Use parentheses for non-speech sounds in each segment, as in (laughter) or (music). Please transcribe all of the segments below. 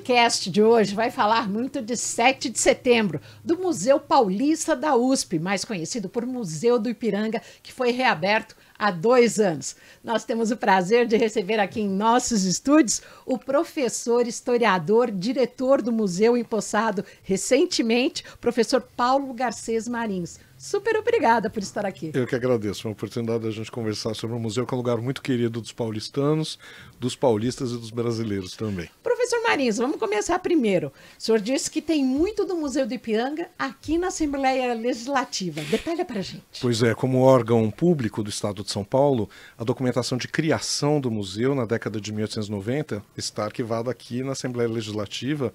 podcast de hoje vai falar muito de 7 de setembro, do Museu Paulista da USP, mais conhecido por Museu do Ipiranga, que foi reaberto há dois anos. Nós temos o prazer de receber aqui em nossos estúdios o professor, historiador, diretor do museu empossado recentemente, professor Paulo Garcês Marins. Super obrigada por estar aqui. Eu que agradeço. Uma oportunidade da gente conversar sobre um museu que é um lugar muito querido dos paulistanos, dos paulistas e dos brasileiros também. Professor Marins, vamos começar primeiro. O senhor disse que tem muito do Museu de Ipiranga aqui na Assembleia Legislativa. Detalha para gente. Pois é, como órgão público do Estado de São Paulo, a documentação de criação do museu na década de 1890 está arquivada aqui na Assembleia Legislativa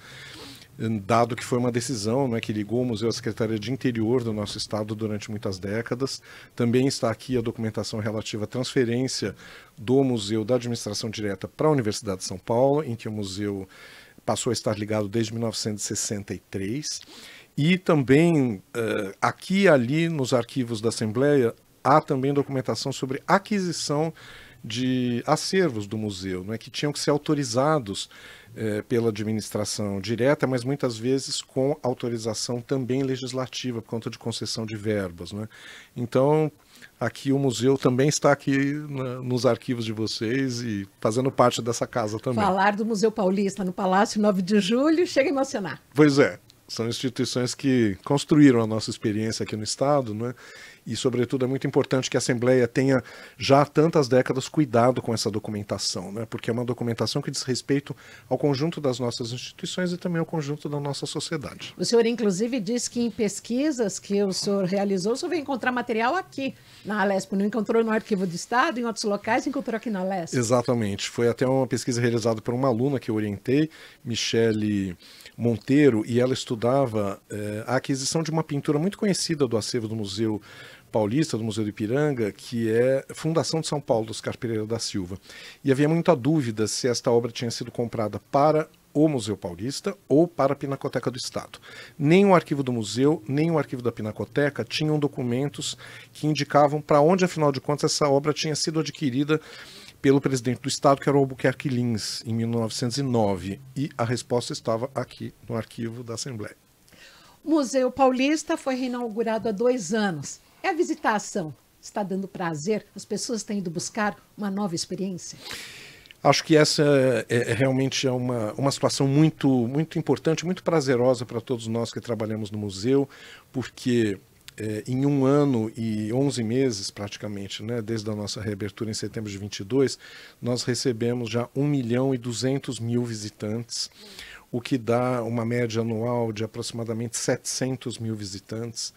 dado que foi uma decisão né, que ligou o museu à Secretaria de Interior do nosso estado durante muitas décadas. Também está aqui a documentação relativa à transferência do museu da administração direta para a Universidade de São Paulo, em que o museu passou a estar ligado desde 1963. E também eh, aqui e ali nos arquivos da Assembleia há também documentação sobre aquisição de acervos do museu, é que tinham que ser autorizados é, pela administração direta, mas muitas vezes com autorização também legislativa, por conta de concessão de verbas. Né? Então, aqui o museu também está aqui na, nos arquivos de vocês e fazendo parte dessa casa também. Falar do Museu Paulista no Palácio 9 de Julho chega a emocionar. Pois é, são instituições que construíram a nossa experiência aqui no Estado, né? e, sobretudo, é muito importante que a Assembleia tenha já há tantas décadas cuidado com essa documentação, né? porque é uma documentação que diz respeito ao conjunto das nossas instituições e também ao conjunto da nossa sociedade. O senhor, inclusive, disse que em pesquisas que o senhor realizou, o senhor veio encontrar material aqui na Alesp, não encontrou no Arquivo do Estado, em outros locais, encontrou aqui na Alesp. Exatamente, foi até uma pesquisa realizada por uma aluna que eu orientei, Michele Monteiro, e ela estudava eh, a aquisição de uma pintura muito conhecida do acervo do Museu paulista do Museu do Ipiranga, que é Fundação de São Paulo, dos Oscar Pereira da Silva. E havia muita dúvida se esta obra tinha sido comprada para o Museu Paulista ou para a Pinacoteca do Estado. Nem o arquivo do museu, nem o arquivo da Pinacoteca tinham documentos que indicavam para onde, afinal de contas, essa obra tinha sido adquirida pelo presidente do Estado, que era o Albuquerque Lins, em 1909. E a resposta estava aqui no arquivo da Assembleia. O Museu Paulista foi reinaugurado há dois anos. É a visitação. Está dando prazer? As pessoas estão indo buscar uma nova experiência? Acho que essa é, é, realmente é uma, uma situação muito, muito importante, muito prazerosa para todos nós que trabalhamos no museu, porque é, em um ano e 11 meses, praticamente, né, desde a nossa reabertura em setembro de 22, nós recebemos já 1 milhão e 200 mil visitantes, o que dá uma média anual de aproximadamente 700 mil visitantes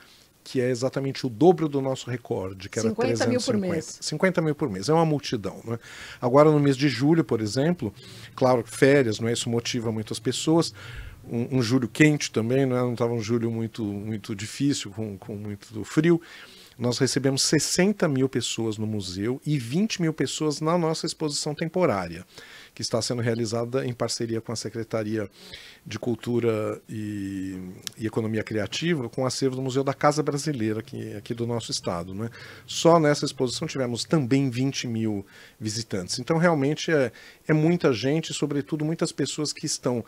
que é exatamente o dobro do nosso recorde, que era 50 350. mil por mês. 50 mil por mês, é uma multidão. Né? Agora, no mês de julho, por exemplo, claro, férias, não é? isso motiva muitas pessoas, um, um, julho quente também, não estava é? um julho muito, muito difícil, com, com muito frio. Nós recebemos 60 mil pessoas no museu e 20 mil pessoas na nossa exposição temporária que está sendo realizada em parceria com a Secretaria de Cultura e, e Economia Criativa, com o acervo do Museu da Casa Brasileira, aqui, é aqui do nosso estado. Né? Só nessa exposição tivemos também 20 mil visitantes. Então, realmente é, é muita gente, sobretudo muitas pessoas que estão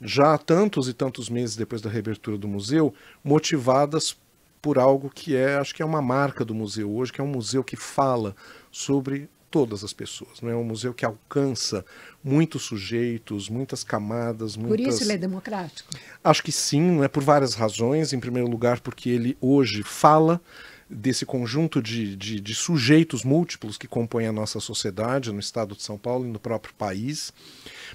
já há tantos e tantos meses depois da reabertura do museu, motivadas por algo que é, acho que é uma marca do museu hoje, que é um museu que fala sobre todas as pessoas. Não é um museu que alcança muitos sujeitos, muitas camadas. Muitas... Por isso ele é democrático? Acho que sim, não é por várias razões. Em primeiro lugar, porque ele hoje fala desse conjunto de, de, de sujeitos múltiplos que compõem a nossa sociedade no estado de São Paulo e no próprio país,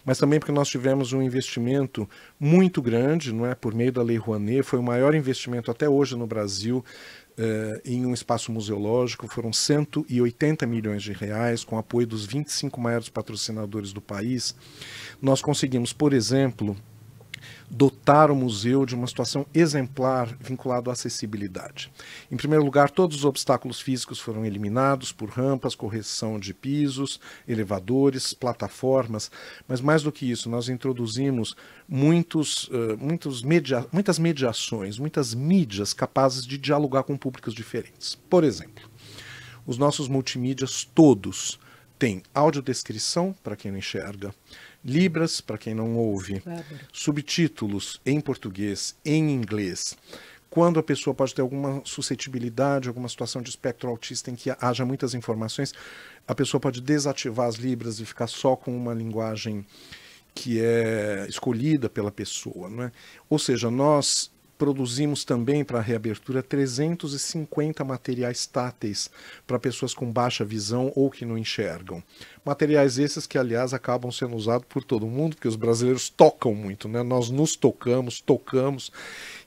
mas também porque nós tivemos um investimento muito grande, não é, por meio da Lei Rouanet, foi o maior investimento até hoje no Brasil uh, em um espaço museológico, foram 180 milhões de reais, com apoio dos 25 maiores patrocinadores do país. Nós conseguimos, por exemplo, dotar o museu de uma situação exemplar vinculada à acessibilidade. Em primeiro lugar, todos os obstáculos físicos foram eliminados por rampas, correção de pisos, elevadores, plataformas, mas mais do que isso, nós introduzimos muitos, uh, muitos media muitas mediações, muitas mídias capazes de dialogar com públicos diferentes. Por exemplo, os nossos multimídias todos têm audiodescrição, para quem não enxerga, Libras, para quem não ouve. Claro. Subtítulos em português, em inglês. Quando a pessoa pode ter alguma suscetibilidade, alguma situação de espectro autista em que haja muitas informações, a pessoa pode desativar as Libras e ficar só com uma linguagem que é escolhida pela pessoa. Né? Ou seja, nós produzimos também para a reabertura 350 materiais táteis para pessoas com baixa visão ou que não enxergam. Materiais esses que, aliás, acabam sendo usados por todo mundo, porque os brasileiros tocam muito, né? Nós nos tocamos, tocamos,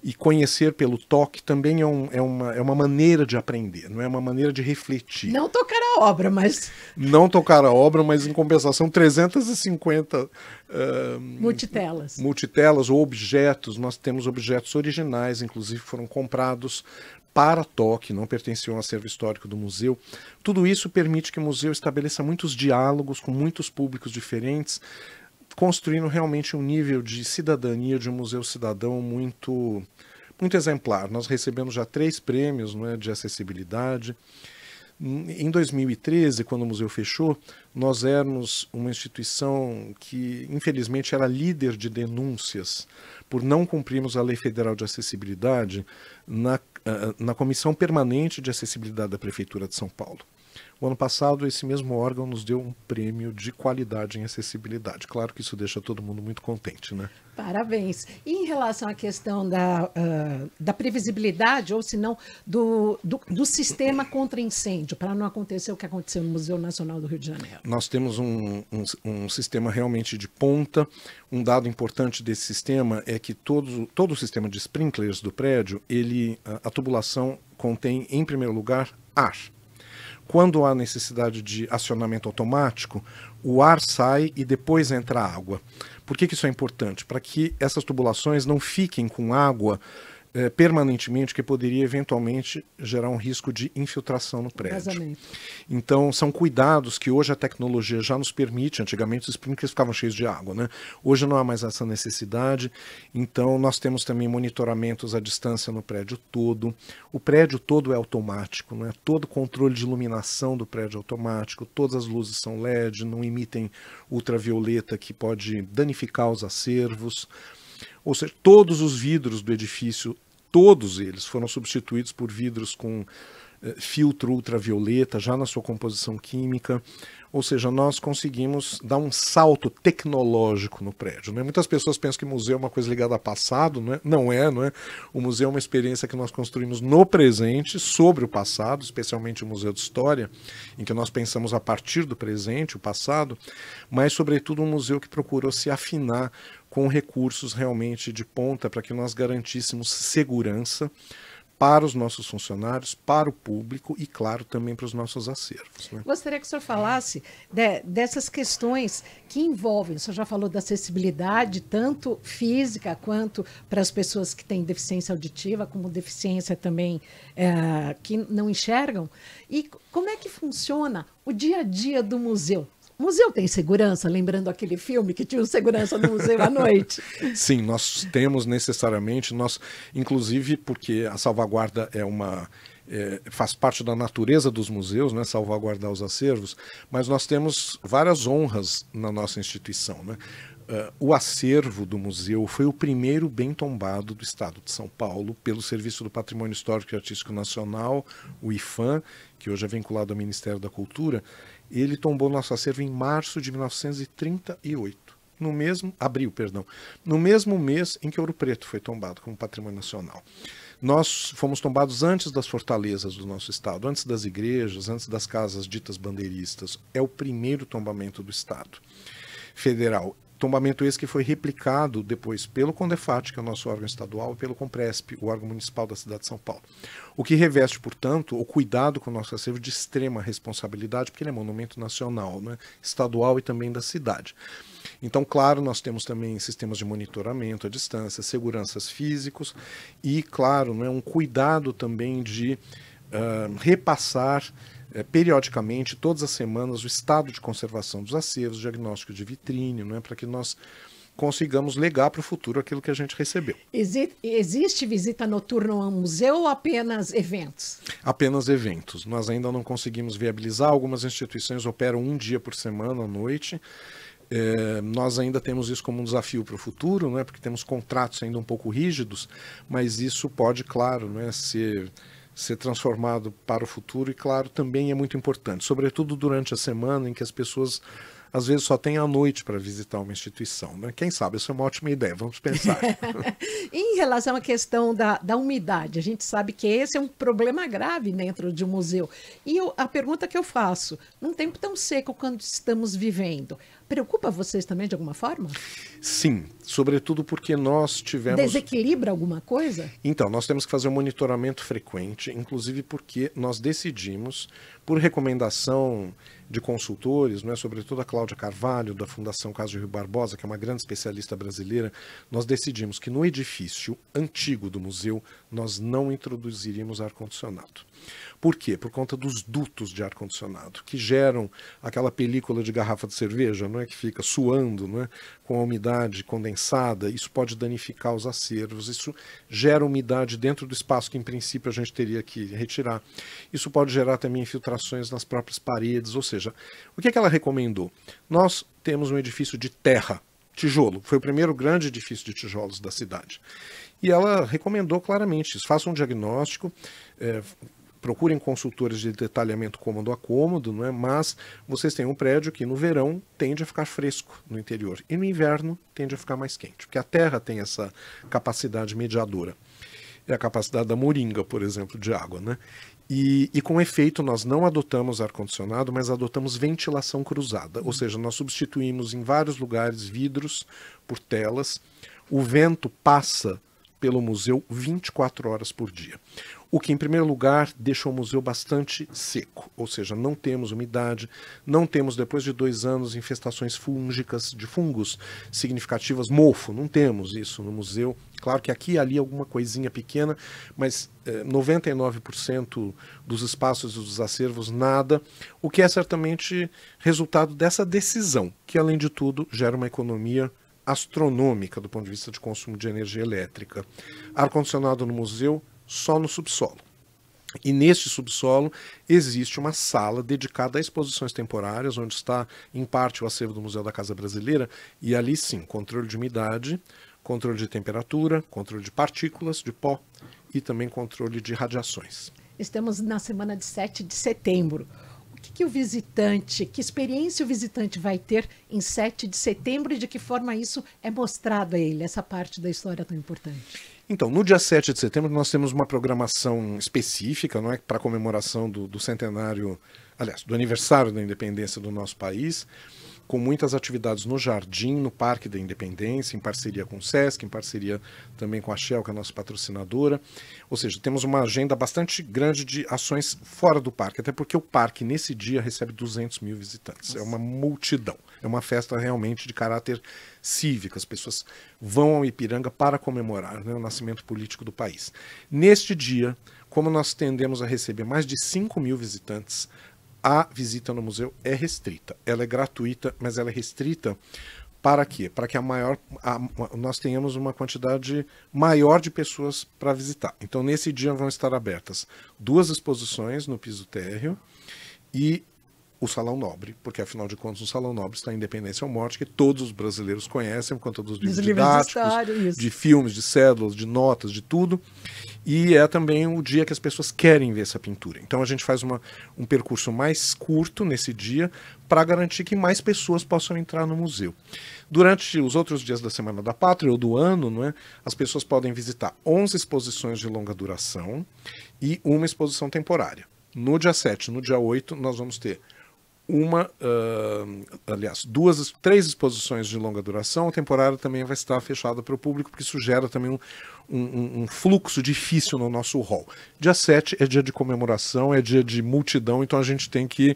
e conhecer pelo toque também é, um, é, uma, é uma maneira de aprender, não é uma maneira de refletir. Não tocar a obra, mas. Não tocar a obra, mas em compensação, 350. Uh, multitelas. Multitelas ou objetos, nós temos objetos originais originais, inclusive, foram comprados para toque, não pertenciam ao acervo histórico do museu. Tudo isso permite que o museu estabeleça muitos diálogos com muitos públicos diferentes, construindo realmente um nível de cidadania de um museu cidadão muito muito exemplar. Nós recebemos já três prêmios né, de acessibilidade. Em 2013, quando o museu fechou, nós éramos uma instituição que, infelizmente, era líder de denúncias por não cumprirmos a Lei Federal de Acessibilidade na, ah, na Comissão Permanente de Acessibilidade da Prefeitura de São Paulo. O ano passado, esse mesmo órgão nos deu um prêmio de qualidade em acessibilidade. Claro que isso deixa todo mundo muito contente, né? Parabéns. E em relação à questão da, uh, da previsibilidade, ou se não, do, do, do, sistema contra incêndio, para não acontecer o que aconteceu no Museu Nacional do Rio de Janeiro? Nós temos um, um, um sistema realmente de ponta. Um dado importante desse sistema é que todo, todo o sistema de sprinklers do prédio, ele, a, ah, a tubulação contém, em primeiro lugar, ar quando há necessidade de acionamento automático, o ar sai e depois entra água. Por que, que isso é importante? Para que essas tubulações não fiquem com água é, permanentemente que poderia eventualmente gerar um risco de infiltração no prédio. Casamento. Então, são cuidados que hoje a tecnologia já nos permite. Antigamente os sprinklers ficavam cheios de água, né? Hoje não há mais essa necessidade. Então, nós temos também monitoramentos à distância no prédio todo. O prédio todo é automático, né? Todo controle de iluminação do prédio é automático, todas as luzes são LED, não emitem ultravioleta que pode danificar os acervos. Ou seja, todos os vidros do edifício todos eles foram substituídos por vidros com eh, filtro ultravioleta já na sua composição química. Ou seja, nós conseguimos dar um salto tecnológico no prédio. Né? Muitas pessoas pensam que museu é uma coisa ligada ao passado, não é? Não é, não é? O museu é uma experiência que nós construímos no presente, sobre o passado, especialmente o Museu de História, em que nós pensamos a partir do presente, o passado, mas, sobretudo, um museu que procurou se afinar com recursos realmente de ponta para que nós garantíssemos segurança para os nossos funcionários, para o público e, claro, também para os nossos acervos. Né? Gostaria que o senhor falasse de, dessas questões que envolvem, o senhor já falou da acessibilidade, tanto física quanto para as pessoas que têm deficiência auditiva, como deficiência também é, que não enxergam. E como é que funciona o dia a dia do museu? Museu tem segurança, lembrando aquele filme que tinha o segurança no museu à noite. (laughs) Sim, nós temos necessariamente, nós, inclusive porque a salvaguarda é uma é, faz parte da natureza dos museus, né, salvaguardar os acervos, mas nós temos várias honras na nossa instituição. Né? Uh, o acervo do museu foi o primeiro bem tombado do estado de São Paulo pelo Serviço do Patrimônio Histórico e Artístico Nacional, o IFAM, que hoje é vinculado ao Ministério da Cultura, ele tombou nosso acervo em março de 1938. No mesmo abril, perdão, no mesmo mês em que Ouro Preto foi tombado como patrimônio nacional. Nós fomos tombados antes das fortalezas do nosso estado, antes das igrejas, antes das casas ditas bandeiristas. É o primeiro tombamento do estado federal tombamento esse que foi replicado depois pelo Condefat, que é o nosso órgão estadual, e pelo Compresp, o órgão municipal da cidade de São Paulo. O que reveste, portanto, o cuidado com o nosso acervo de extrema responsabilidade, porque ele é monumento nacional, né? estadual e também da cidade. Então, claro, nós temos também sistemas de monitoramento à distância, seguranças físicos e, claro, né, um cuidado também de uh, repassar é, periodicamente, todas as semanas, o estado de conservação dos acervos, diagnóstico de vitrine, né, para que nós consigamos legar para o futuro aquilo que a gente recebeu. Existe, existe visita noturna a um museu ou apenas eventos? Apenas eventos. Nós ainda não conseguimos viabilizar. Algumas instituições operam um dia por semana à noite. É, nós ainda temos isso como um desafio para o futuro, né, porque temos contratos ainda um pouco rígidos, mas isso pode, claro, né, ser ser transformado para o futuro e claro também é muito importante, sobretudo durante a semana em que as pessoas às vezes só tem à noite para visitar uma instituição. Né? Quem sabe, essa é uma ótima ideia, vamos pensar. (laughs) em relação à questão da, da umidade, a gente sabe que esse é um problema grave dentro de um museu. E eu, a pergunta que eu faço, num tempo tão seco quando estamos vivendo, preocupa vocês também de alguma forma? Sim, sobretudo porque nós tivemos. Desequilibra alguma coisa? Então, nós temos que fazer um monitoramento frequente, inclusive porque nós decidimos, por recomendação de consultores, né, sobretudo a Cláudia Carvalho, da Fundação Caso de Rio Barbosa, que é uma grande especialista brasileira, nós decidimos que no edifício antigo do museu nós não introduziríamos ar-condicionado. Por quê? Por conta dos dutos de ar-condicionado, que geram aquela película de garrafa de cerveja, não é? Que fica suando, não é? Com a umidade condensada, isso pode danificar os acervos, isso gera umidade dentro do espaço que, em princípio, a gente teria que retirar. Isso pode gerar também infiltrações nas próprias paredes, ou seja, o que, é que ela recomendou? Nós temos um edifício de terra, tijolo. Foi o primeiro grande edifício de tijolos da cidade. E ela recomendou claramente isso. Faça um diagnóstico, é, procurem consultores de detalhamento cômodo a cômodo, não é? mas vocês têm um prédio que no verão tende a ficar fresco no interior e no inverno tende a ficar mais quente, porque a terra tem essa capacidade mediadora. É a capacidade da moringa, por exemplo, de água. Né? E, e, com efeito, nós não adotamos ar-condicionado, mas adotamos ventilação cruzada, ou seja, nós substituímos em vários lugares vidros por telas. O vento passa pelo museu 24 horas por dia o que, em primeiro lugar, deixa o museu bastante seco, ou seja, não temos umidade, não temos, depois de dois anos, infestações fúngicas de fungos significativas, mofo, não temos isso no museu. Claro que aqui e ali alguma coisinha pequena, mas eh, 99% dos espaços e dos acervos, nada, o que é certamente resultado dessa decisão, que, além de tudo, gera uma economia astronômica do ponto de vista de consumo de energia elétrica. Ar-condicionado no museu, só no subsolo. E neste subsolo existe uma sala dedicada a exposições temporárias, onde está em parte o acervo do Museu da Casa Brasileira, e ali sim, controle de umidade, controle de temperatura, controle de partículas, de pó e também controle de radiações. Estamos na semana de 7 de setembro. O que, que o visitante, que experiência o visitante vai ter em 7 de setembro e de que forma isso é mostrado a ele, essa parte da história tão importante? Então, no dia 7 de setembro, nós temos uma programação específica, não é? Para comemoração do, do centenário, aliás, do aniversário da independência do nosso país com muitas atividades no Jardim, no Parque da Independência, em parceria com o SESC, em parceria também com a Shell, que é a nossa patrocinadora. Ou seja, temos uma agenda bastante grande de ações fora do parque, até porque o parque, nesse dia, recebe 200 mil visitantes. É nossa. É uma multidão. É uma festa realmente de caráter cívico. As pessoas vão ao Ipiranga para comemorar né, o nascimento político do país. Neste dia, como nós tendemos a receber mais de 5 mil visitantes, a visita no museu é restrita. Ela é gratuita, mas ela é restrita para quê? Para que a maior, a, nós tenhamos uma quantidade maior de pessoas para visitar. Então, nesse dia vão estar abertas duas exposições no piso térreo e o Salão Nobre, porque afinal de contas o Salão Nobre está em Independência ou Morte, que todos os brasileiros conhecem por conta dos livros, livros didáticos, de, história, de, filmes, de cédulas, de notas, de tudo. E é também o dia que as pessoas querem ver essa pintura. Então a gente faz uma, um percurso mais curto nesse dia para garantir que mais pessoas possam entrar no museu. Durante os outros dias da Semana da Pátria ou do ano, não é, as pessoas podem visitar 11 exposições de longa duração e uma exposição temporária. No dia 7 no dia 8, nós vamos ter uma, uh, aliás, duas, três exposições de longa duração, a temporada também vai estar fechada para o público, porque isso gera também um, um, um, fluxo difícil no nosso hall. Dia 7 é dia de comemoração, é dia de multidão, então a gente tem que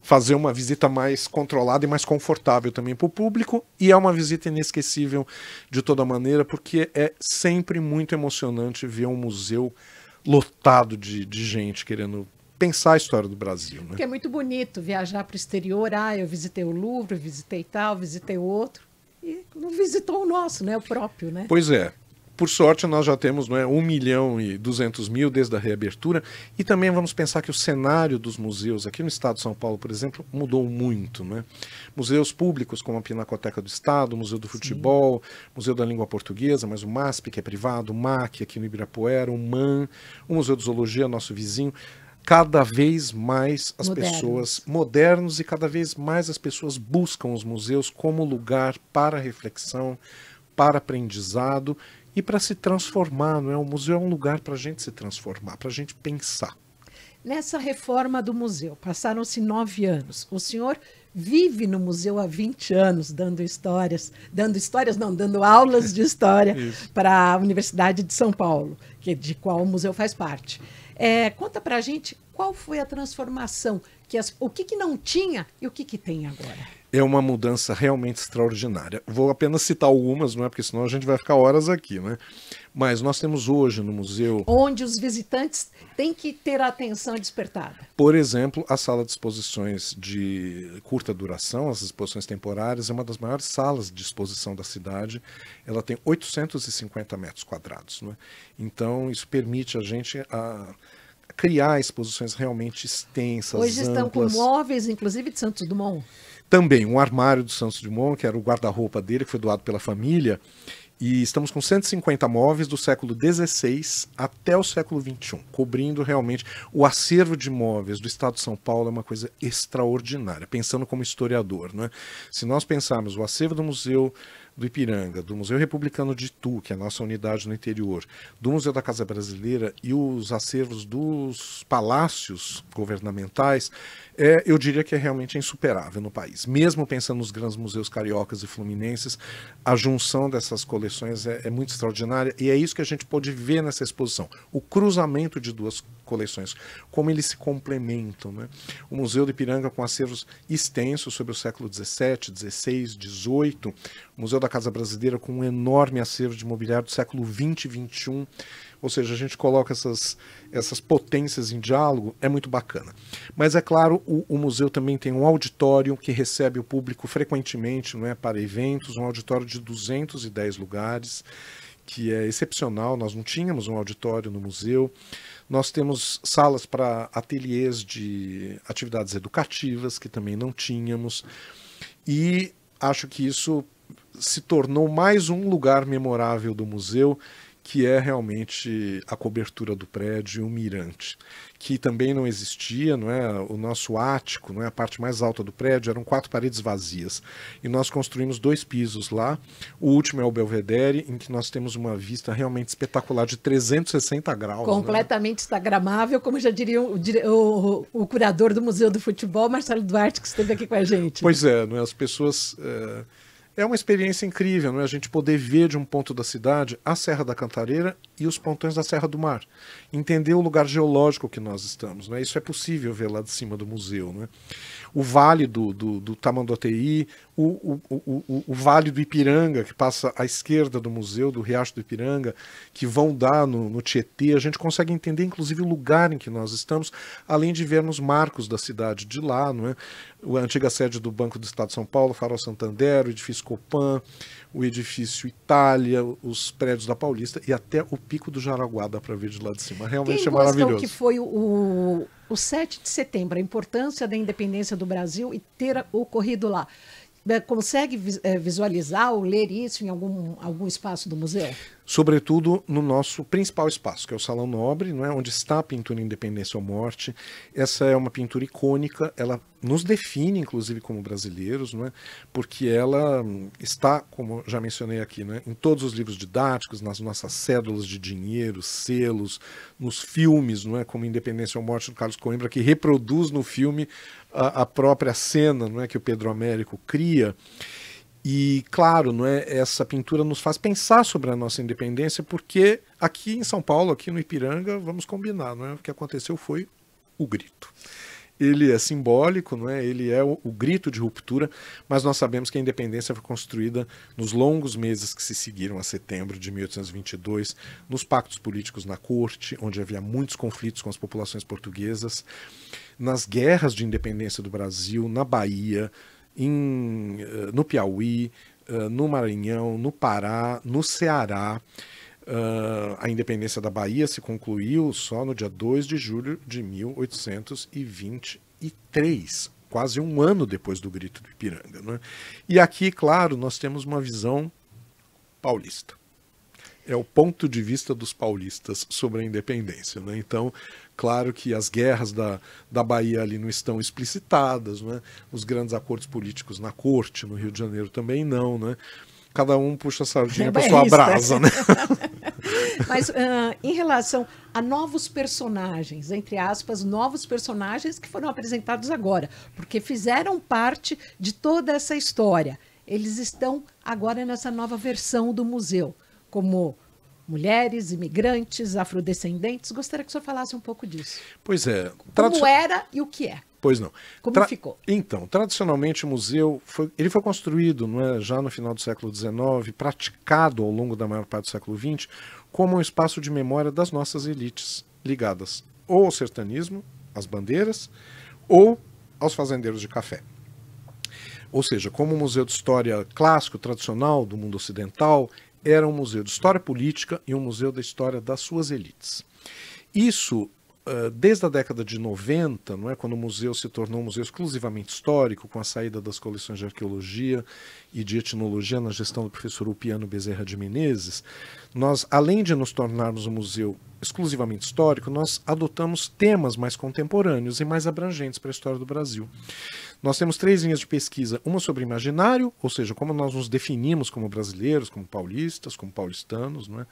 fazer uma visita mais controlada e mais confortável também para o público, e é uma visita inesquecível de toda maneira, porque é sempre muito emocionante ver um museu lotado de, de gente querendo pensar a história do Brasil. Né? Porque é muito bonito viajar para o exterior. Ah, eu visitei o Louvre, visitei tal, visitei outro. E não visitou o nosso, né? O próprio, né? Pois é. Por sorte, nós já temos né, 1 milhão e 200 mil desde a reabertura. E também vamos pensar que o cenário dos museus aqui no estado de São Paulo, por exemplo, mudou muito. Né? Museus públicos, como a Pinacoteca do Estado, o Museu do Futebol, Sim. Museu da Língua Portuguesa, mas o MASP, que é privado, o MAC, aqui no Ibirapuera, o MAN, o Museu de Zoologia, nosso vizinho cada vez mais as modernos. pessoas modernos e cada vez mais as pessoas buscam os museus como lugar para reflexão, para aprendizado e para se transformar. Não é? O museu é um lugar para a gente se transformar, para a gente pensar. Nessa reforma do museu, passaram-se nove anos. O senhor vive no museu há 20 anos, dando histórias, dando histórias, não, dando aulas de história (laughs) para a Universidade de São Paulo, que, de qual o museu faz parte. É, conta para a gente qual foi a transformação, que as, o que, que não tinha e o que, que tem agora. É uma mudança realmente extraordinária. Vou apenas citar algumas, não é? Porque senão a gente vai ficar horas aqui, né? Mas nós temos hoje no museu. Onde os visitantes têm que ter a atenção despertada. Por exemplo, a sala de exposições de curta duração, as exposições temporárias, é uma das maiores salas de exposição da cidade. Ela tem 850 metros quadrados. Né? Então, isso permite a gente. A criar exposições realmente extensas. Hoje estão amplas. com móveis, inclusive, de Santos Dumont. Também, um armário do Santos Dumont, que era o guarda-roupa dele, que foi doado pela família, e estamos com 150 móveis do século XVI até o século XXI, cobrindo realmente o acervo de móveis do Estado de São Paulo é uma coisa extraordinária, pensando como historiador. Né? Se nós pensarmos o acervo do Museu do Ipiranga, do Museu Republicano de Itu, que é a nossa unidade no interior, do Museu da Casa Brasileira e os acervos dos palácios governamentais, é, eu diria que é realmente insuperável no país. Mesmo pensando nos grandes museus cariocas e fluminenses, a junção dessas coleções é, é muito extraordinária e é isso que a gente pôde ver nessa exposição. O cruzamento de duas coleções, como eles se complementam. Né? O Museu do Ipiranga com acervos extensos sobre o século XVII, XVI, XVIII, Museu da Casa Brasileira com um enorme acervo de mobiliário do século XX e XXI. Ou seja, a gente coloca essas, essas potências em diálogo, é muito bacana. Mas é claro, o, o museu também tem um auditório que recebe o público frequentemente não é, para eventos, um auditório de 210 lugares, que é excepcional. Nós não tínhamos um auditório no museu. Nós temos salas para ateliês de atividades educativas, que também não tínhamos. E acho que isso se tornou mais um lugar memorável do museu, que é realmente a cobertura do prédio, o mirante, que também não existia, não é? O nosso ático, não é a parte mais alta do prédio, eram quatro paredes vazias. E nós construímos dois pisos lá. O último é o Belvedere, em que nós temos uma vista realmente espetacular de 360 graus. Né? Completamente né? instagramável, como já diria o, o, o, curador do Museu do Futebol, Marcelo Duarte, que esteve aqui com a gente. Pois é, não é? as pessoas. Eh, é uma experiência incrível, não é? A gente poder ver de um ponto da cidade a Serra da Cantareira e os pontões da Serra do Mar. Entender o lugar geológico que nós estamos, não é? Isso é possível ver lá de cima do museu, não é? o vale do, do, do Tamanduateí, o, o, o, o, vale do Ipiranga, que passa à esquerda do museu, do Riacho do Ipiranga, que vão dar no, no Tietê. A gente consegue entender, inclusive, o lugar em que nós estamos, além de ver nos marcos da cidade de lá, não é? a antiga sede do Banco do Estado de São Paulo, Farol Santander, o edifício Copan, o edifício Itália, os prédios da Paulista e até o Pico do Jaraguá dá para ver de lá de cima. Realmente Quem é maravilhoso. que foi o, o 7 de setembro, a importância da independência do Brasil e ter ocorrido lá. É, consegue é, visualizar ou ler isso em algum, algum espaço do museu? Sobretudo no nosso principal espaço, que é o Salão Nobre, não é? onde está a pintura Independência ou Morte. Essa é uma pintura icônica, ela nos define, inclusive, como brasileiros, não é? porque ela está, como já mencionei aqui, não é? em todos os livros didáticos, nas nossas cédulas de dinheiro, selos, nos filmes, não é? como Independência ou Morte do Carlos Coimbra, que reproduz no filme a, a própria cena não é, que o Pedro Américo cria. E, claro, não é, essa pintura nos faz pensar sobre a nossa independência, porque aqui em São Paulo, aqui no Ipiranga, vamos combinar, não é? o que aconteceu foi o grito ele é simbólico, não é? ele é o, o, grito de ruptura, mas nós sabemos que a independência foi construída nos longos meses que se seguiram a setembro de 1822, nos pactos políticos na corte, onde havia muitos conflitos com as populações portuguesas, nas guerras de independência do Brasil, na Bahia, em, eh, no Piauí, eh, no Maranhão, no Pará, no Ceará. Uh, a independência da Bahia se concluiu só no dia 2 de julho de 1823, quase um ano depois do Grito do Ipiranga. Né? E aqui, claro, nós temos uma visão paulista. É o ponto de vista dos paulistas sobre a independência. Né? Então, claro que as guerras da, da Bahia ali não estão explicitadas, né? os grandes acordos políticos na corte, no Rio de Janeiro também não. Né? cada um puxa a sardinha é para sua né? brasa, né? (laughs) Mas uh, em relação a novos personagens, entre aspas, novos personagens que foram apresentados agora, porque fizeram parte de toda essa história. Eles estão agora nessa nova versão do museu, como mulheres, imigrantes, afrodescendentes. Gostaria que o senhor falasse um pouco disso. Pois é. Tradici... Como era e o que é. Pois não. Como Tra... ficou? Então, tradicionalmente o museu foi, ele foi construído não é, já no final do século XIX, praticado ao longo da maior parte do século XX, como um espaço de memória das nossas elites ligadas ou ao sertanismo, às bandeiras, ou aos fazendeiros de café. Ou seja, como um Museu de História clássico, tradicional do mundo ocidental, era um museu de história política e um museu da história das suas elites. Isso eh, desde a década de 90, não é, quando o museu se tornou um museu exclusivamente histórico, com a saída das coleções de arqueologia e de etnologia na gestão do professor Upiano Bezerra de Menezes, nós, além de nos tornarmos um museu exclusivamente histórico, nós adotamos temas mais contemporâneos e mais abrangentes para a história do Brasil. Nós temos três linhas de pesquisa: uma sobre imaginário, ou seja, como nós nos definimos como brasileiros, como paulistas, como paulistanos, não é?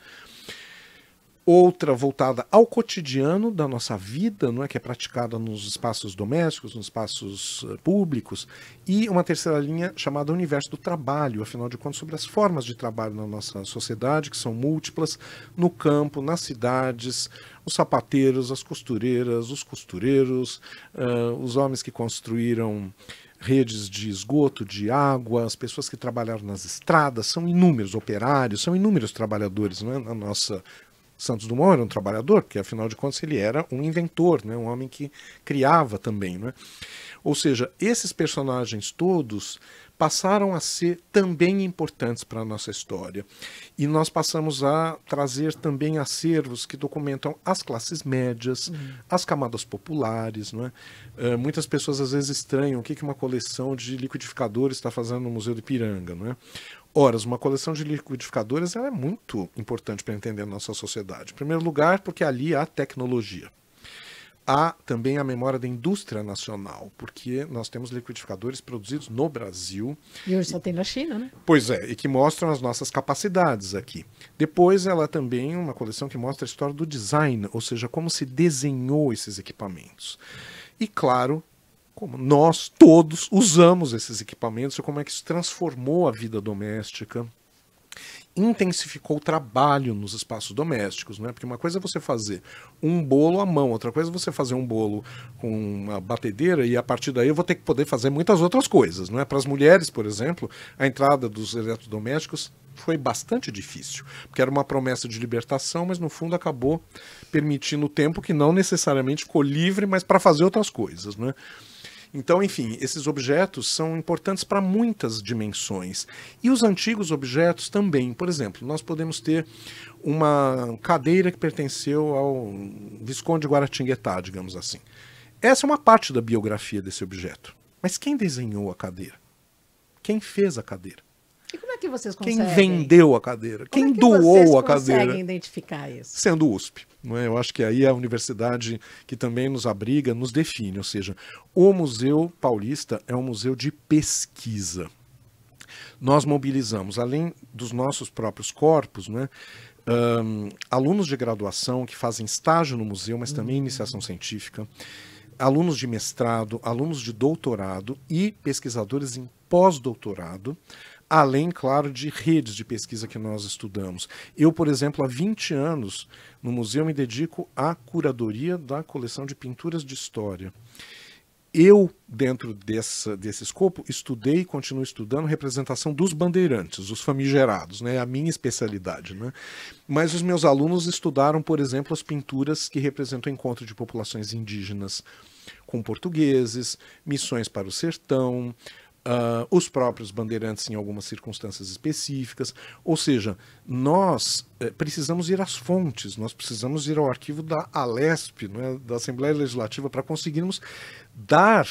outra voltada ao cotidiano da nossa vida, não é que é praticada nos espaços domésticos, nos espaços eh, públicos, e uma terceira linha chamada universo do trabalho, afinal de contas sobre as formas de trabalho na nossa sociedade, que são múltiplas, no campo, nas cidades, os sapateiros, as costureiras, os costureiros, uh, os homens que construíram redes de esgoto, de água, as pessoas que trabalharam nas estradas, são inúmeros operários, são inúmeros trabalhadores é? na nossa Santos Dumont era um trabalhador, porque afinal de contas ele era um inventor, né? um homem que criava também. Né? Ou seja, esses personagens todos passaram a ser também importantes para a nossa história. E nós passamos a trazer também acervos que documentam as classes médias, uhum. as camadas populares. Não é? Uh, muitas pessoas às vezes estranham o que, uma coleção de liquidificadores está fazendo no Museu do Ipiranga. Não é? horas uma coleção de liquidificadores é muito importante para entender a nossa sociedade. Em primeiro lugar, porque ali há tecnologia. Há também a memória da indústria nacional, porque nós temos liquidificadores produzidos no Brasil. E hoje só tem na China, né? Pois é, e que mostram as nossas capacidades aqui. Depois, ela também é uma coleção que mostra a história do design, ou seja, como se desenhou esses equipamentos. E, claro, como nós todos usamos esses equipamentos e como é que isso transformou a vida doméstica, intensificou o trabalho nos espaços domésticos, né? Porque uma coisa é você fazer um bolo à mão, outra coisa é você fazer um bolo com uma batedeira e a partir daí eu vou ter que poder fazer muitas outras coisas, não é? Para as mulheres, por exemplo, a entrada dos eletrodomésticos foi bastante difícil, porque era uma promessa de libertação, mas no fundo acabou permitindo tempo que não necessariamente ficou livre, mas para fazer outras coisas, né? Então, enfim, esses objetos são importantes para muitas dimensões. E os antigos objetos também. Por exemplo, nós podemos ter uma cadeira que pertenceu ao Visconde Guaratinguetá, digamos assim. Essa é uma parte da biografia desse objeto. Mas quem desenhou a cadeira? Quem fez a cadeira? que vocês conseguem? Quem vendeu a cadeira? Como quem é que doou a cadeira? Conseguem identificar isso? Sendo USP. Não é? Eu acho que aí é a universidade que também nos abriga, nos define. Ou seja, o Museu Paulista é um museu de pesquisa. Nós mobilizamos, além dos nossos próprios corpos, né, um, alunos de graduação que fazem estágio no museu, mas também uhum. iniciação científica, alunos de mestrado, alunos de doutorado e pesquisadores em pós-doutorado além, claro, de redes de pesquisa que nós estudamos. Eu, por exemplo, há 20 anos no museu me dedico à curadoria da coleção de pinturas de história. Eu, dentro dessa, desse escopo, estudei e continuo estudando representação dos bandeirantes, os famigerados, né? É a minha especialidade. Né? Mas os meus alunos estudaram, por exemplo, as pinturas que representam o encontro de populações indígenas com portugueses, missões para o sertão, Uh, os próprios bandeirantes em algumas circunstâncias específicas. Ou seja, nós eh, precisamos ir às fontes, nós precisamos ir ao arquivo da ALESP, né, da Assembleia Legislativa, para conseguirmos dar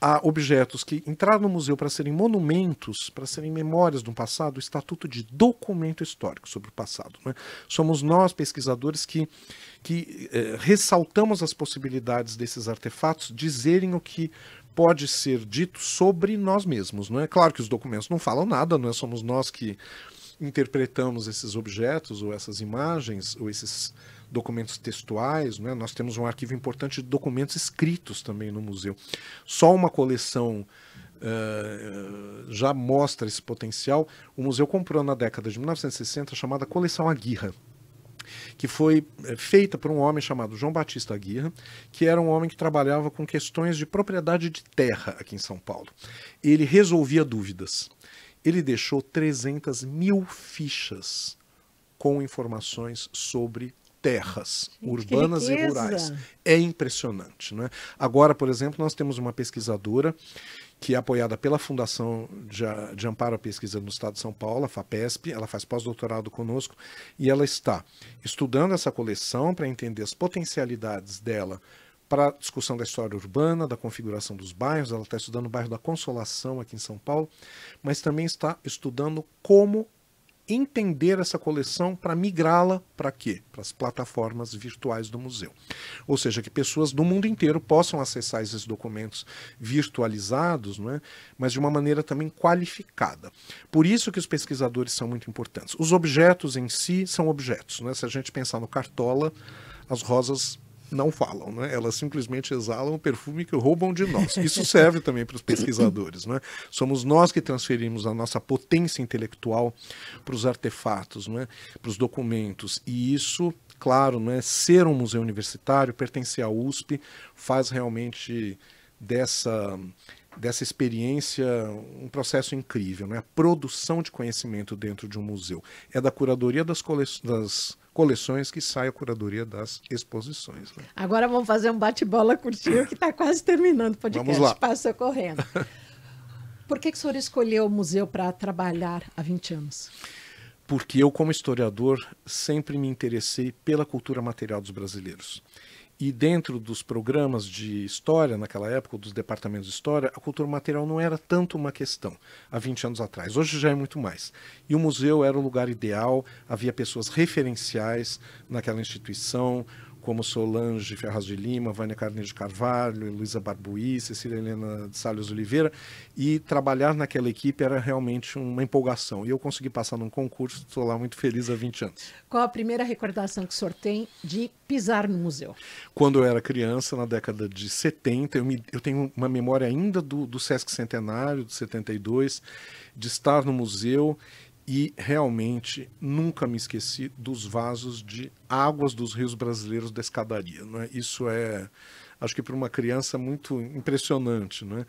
a objetos que entraram no museu para serem monumentos, para serem memórias do passado, o estatuto de documento histórico sobre o passado. Né? Somos nós, pesquisadores, que, que eh, ressaltamos as possibilidades desses artefatos dizerem o que pode ser dito sobre nós mesmos. Não é claro que os documentos não falam nada, não é? somos nós que interpretamos esses objetos ou essas imagens ou esses documentos textuais, é? nós temos um arquivo importante de documentos escritos também no museu. Só uma coleção uh, já mostra esse potencial. O museu comprou na década de 1960 a chamada Coleção Aguirra, que foi eh, feita por um homem chamado João Batista Aguirre, que era um homem que trabalhava com questões de propriedade de terra aqui em São Paulo. Ele resolvia dúvidas. Ele deixou 300 mil fichas com informações sobre terras Gente, urbanas e rurais. É impressionante. Né? Agora, por exemplo, nós temos uma pesquisadora que é apoiada pela Fundação de, Amparo à Pesquisa no Estado de São Paulo, a FAPESP, ela faz pós-doutorado conosco, e ela está estudando essa coleção para entender as potencialidades dela para discussão da história urbana, da configuração dos bairros, ela está estudando o bairro da Consolação aqui em São Paulo, mas também está estudando como entender essa coleção para migrá-la para quê? Para as plataformas virtuais do museu. Ou seja, que pessoas do mundo inteiro possam acessar esses documentos virtualizados, não é? mas de uma maneira também qualificada. Por isso que os pesquisadores são muito importantes. Os objetos em si são objetos. Não é? Se a gente pensar no Cartola, as rosas não falam, né? Elas simplesmente exalam o perfume que roubam de nós. Isso serve também para os pesquisadores, né? Somos nós que transferimos a nossa potência intelectual para os artefatos, né? Para os documentos. E isso, claro, né? Ser um museu universitário, pertencer à USP, faz realmente dessa dessa experiência um processo incrível, né? A produção de conhecimento dentro de um museu é da curadoria das coleções das coleções que sai a curadoria das exposições. Né? Agora vamos fazer um bate-bola curtinho que está quase terminando o podcast. Vamos lá. correndo. (laughs) Por que, que o senhor escolheu o museu para trabalhar há 20 anos? Porque eu, como historiador, sempre me interessei pela cultura material dos brasileiros. E dentro dos programas de história, naquela época, dos departamentos de história, a cultura material não era tanto uma questão há 20 anos atrás. Hoje já é muito mais. E o museu era o lugar ideal, havia pessoas referenciais naquela instituição, como Solange Ferraz de Lima, Vânia Carneiro de Carvalho, Luísa Barbuí, Cecília Helena de Salles Oliveira, e trabalhar naquela equipe era realmente uma empolgação. E eu consegui passar num concurso, estou lá muito feliz há 20 anos. Qual a primeira recordação que o senhor tem de pisar no museu? Quando eu era criança, na década de 70, eu, me, eu tenho uma memória ainda do, do Sesc Centenário, de 72, de estar no museu e realmente nunca me esqueci dos vasos de águas dos rios brasileiros da escadaria. Né? Isso é, acho que para uma criança, é muito impressionante. Né?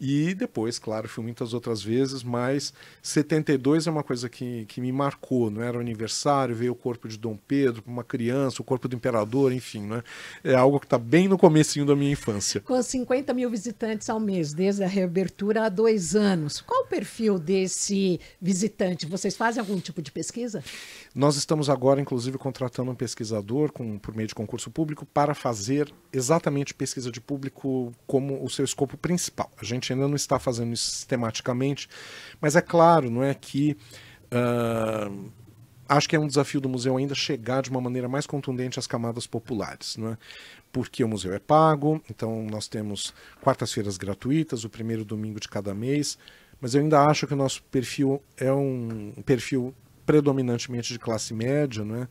E depois, claro, fui muitas outras vezes, mas 72 é uma coisa que, que me marcou, não é? era o aniversário, veio o corpo de Dom Pedro, uma criança, o corpo do imperador, enfim, né? É algo que está bem no comecinho da minha infância. Com 50 mil visitantes ao mês, desde a reabertura há dois anos, qual o perfil desse visitante? Vocês fazem algum tipo de pesquisa? Nós estamos agora, inclusive, contratando um pesquisador com, por meio de concurso público para fazer exatamente pesquisa de público como o seu escopo principal. A gente gente ainda não está fazendo isso sistematicamente, mas é claro, não é que uh, acho que é um desafio do museu ainda chegar de uma maneira mais contundente às camadas populares, não é? Porque o museu é pago, então nós temos quartas-feiras gratuitas, o primeiro domingo de cada mês, mas eu ainda acho que o nosso perfil é um perfil predominantemente de classe média, não é?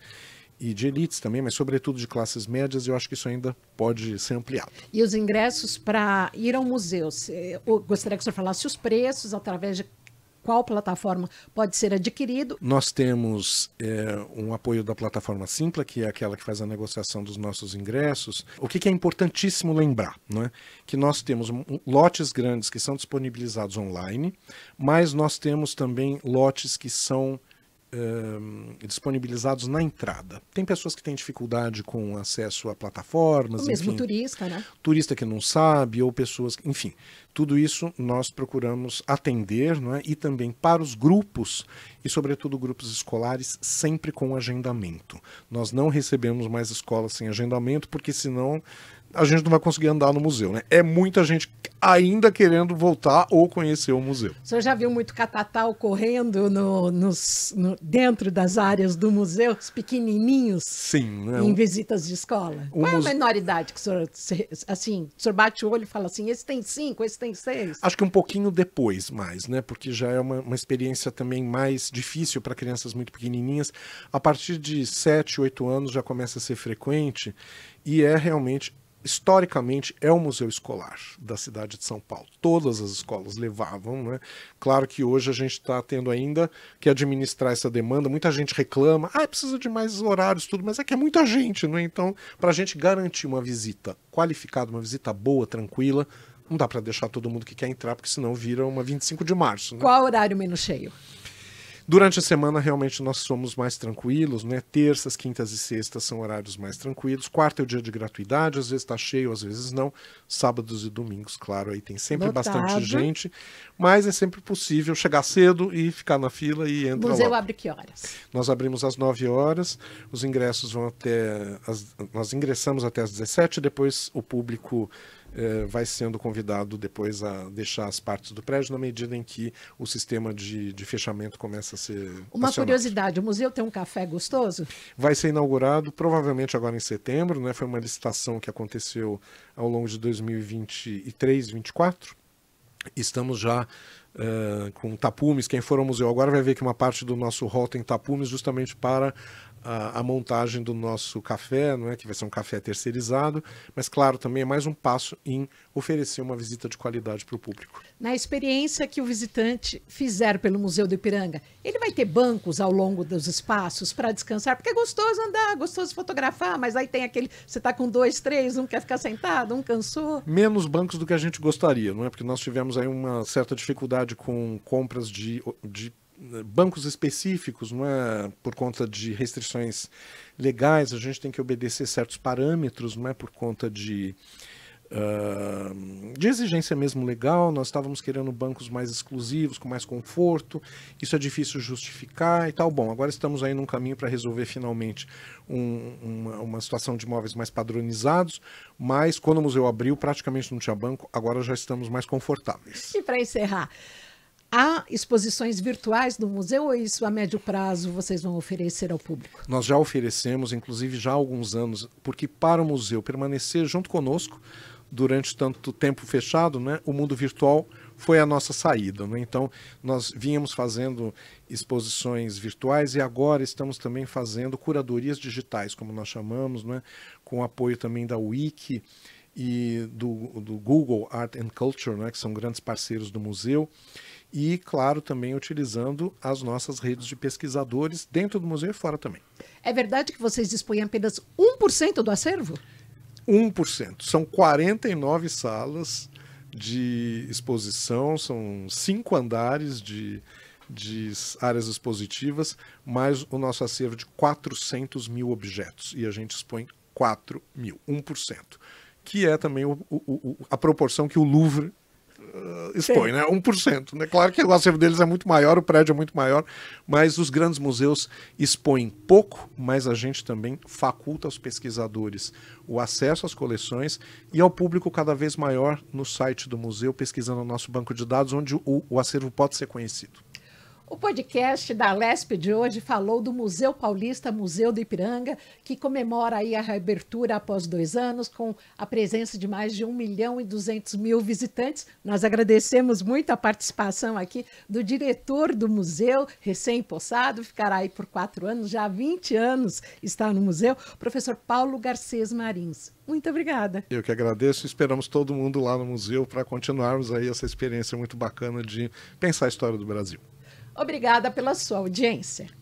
e de elites também, mas sobretudo de classes médias, eu acho que isso ainda pode ser ampliado. E os ingressos para ir ao museu? Eu gostaria que o senhor falasse os preços, através de qual plataforma pode ser adquirido? Nós temos é, um apoio da plataforma Simpla, que é aquela que faz a negociação dos nossos ingressos. O que, que é importantíssimo lembrar, não é? Que nós temos lotes grandes que são disponibilizados online, mas nós temos também lotes que são Ehm, disponibilizados na entrada. Tem pessoas que têm dificuldade com acesso a plataformas. mesmo enfim, turista, né? Turista que não sabe, ou pessoas. Enfim, tudo isso nós procuramos atender, não é? e também para os grupos, e sobretudo grupos escolares, sempre com agendamento. Nós não recebemos mais escolas sem agendamento, porque senão a gente não vai conseguir andar no museu, né? É muita gente ainda querendo voltar ou conhecer o museu. O senhor já viu muito catatal correndo no, nos, no, dentro das áreas do museu, os pequenininhos? Sim. Né? Em visitas de escola? O Qual muse... é a menoridade que o senhor, assim, o senhor bate o olho e fala assim, esse tem cinco, esse tem seis? Acho que um pouquinho depois mais, né? Porque já é uma, uma experiência também mais difícil para crianças muito pequenininhas. A partir de sete, oito anos já começa a ser frequente e é realmente historicamente é o museu escolar da cidade de São Paulo. Todas as escolas levavam, né? Claro que hoje a gente está tendo ainda que administrar essa demanda. Muita gente reclama, ah, precisa de mais horários, tudo, mas é que é muita gente, né? Então, para a gente garantir uma visita qualificada, uma visita boa, tranquila, não dá para deixar todo mundo que quer entrar, porque senão vira uma 25 de março. Né? Qual horário menos cheio? Durante a semana, realmente, nós somos mais tranquilos, né? Terças, quintas e sextas são horários mais tranquilos. Quarto é o dia de gratuidade, às vezes está cheio, às vezes não. Sábados e domingos, claro, aí tem sempre Notado. bastante gente, mas é sempre possível chegar cedo e ficar na fila e entrar. O museu abre que horas? Nós abrimos às 9 horas, os ingressos vão até. As, nós ingressamos até às 17, depois o público eh, vai sendo convidado depois a deixar as partes do prédio na medida em que o sistema de, de fechamento começa a ser. Uma acionado. curiosidade: o museu tem um café gostoso? Vai ser inaugurado provavelmente agora em setembro, né? Foi uma licitação que aconteceu ao longo de 2023, 2024. Estamos já Uh, com tapumes. Quem for ao museu agora vai ver que uma parte do nosso hall tem tapumes justamente para a, a, montagem do nosso café, não é? que vai ser um café terceirizado, mas claro, também é mais um passo em oferecer uma visita de qualidade para o público. Na experiência que o visitante fizer pelo Museu do Ipiranga, ele vai ter bancos ao longo dos espaços para descansar, porque é gostoso andar, gostoso fotografar, mas aí tem aquele, você está com dois, três, um quer ficar sentado, um cansou. Menos bancos do que a gente gostaria, não é? Porque nós tivemos aí uma certa dificuldade com compras de, de bancos específicos, não é? por conta de restrições legais, a gente tem que obedecer certos parâmetros, não é? por conta de, uh, de exigência mesmo legal. Nós estávamos querendo bancos mais exclusivos, com mais conforto, isso é difícil justificar e tal. Bom, agora estamos aí num caminho para resolver finalmente um, uma, uma situação de imóveis mais padronizados, mas quando o museu abriu, praticamente não tinha banco, agora já estamos mais confortáveis. E para encerrar. Há exposições virtuais do museu ou isso a médio prazo vocês vão oferecer ao público? Nós já oferecemos, inclusive já há alguns anos, porque para o museu permanecer junto conosco durante tanto tempo fechado, né, o mundo virtual foi a nossa saída. Né? Então, nós vínhamos fazendo exposições virtuais e agora estamos também fazendo curadorias digitais, como nós chamamos, né? com apoio também da Wiki e do, do Google Art and Culture, né? que são grandes parceiros do museu e, claro, também utilizando as nossas redes de pesquisadores dentro do museu e fora também. É verdade que vocês dispõem apenas 1% do acervo? 1%. São 49 salas de exposição, são cinco andares de, de áreas expositivas, mais o nosso acervo de 400 mil objetos. E a gente expõe 4 mil, 1%. Que é também o, o, o, a proporção que o Louvre eh, expõe, Sim. né? 1%. Né? Claro que o acervo deles é muito maior, o prédio é muito maior, mas os grandes museus expõem pouco, mas a gente também faculta aos pesquisadores o acesso às coleções e ao público cada vez maior no site do museu, pesquisando o nosso banco de dados, onde o, o acervo pode ser conhecido. O podcast da Lesp de hoje falou do Museu Paulista, Museu do Ipiranga, que comemora aí a reabertura após dois anos, com a presença de mais de 1 milhão e 200 mil visitantes. Nós agradecemos muito a participação aqui do diretor do museu, recém-possado, ficará aí por quatro anos, já há 20 anos está no museu, professor Paulo Garcês Marins. Muito obrigada. Eu que agradeço. Esperamos todo mundo lá no museu para continuarmos aí essa experiência muito bacana de pensar a história do Brasil. Obrigada pela sua audiência.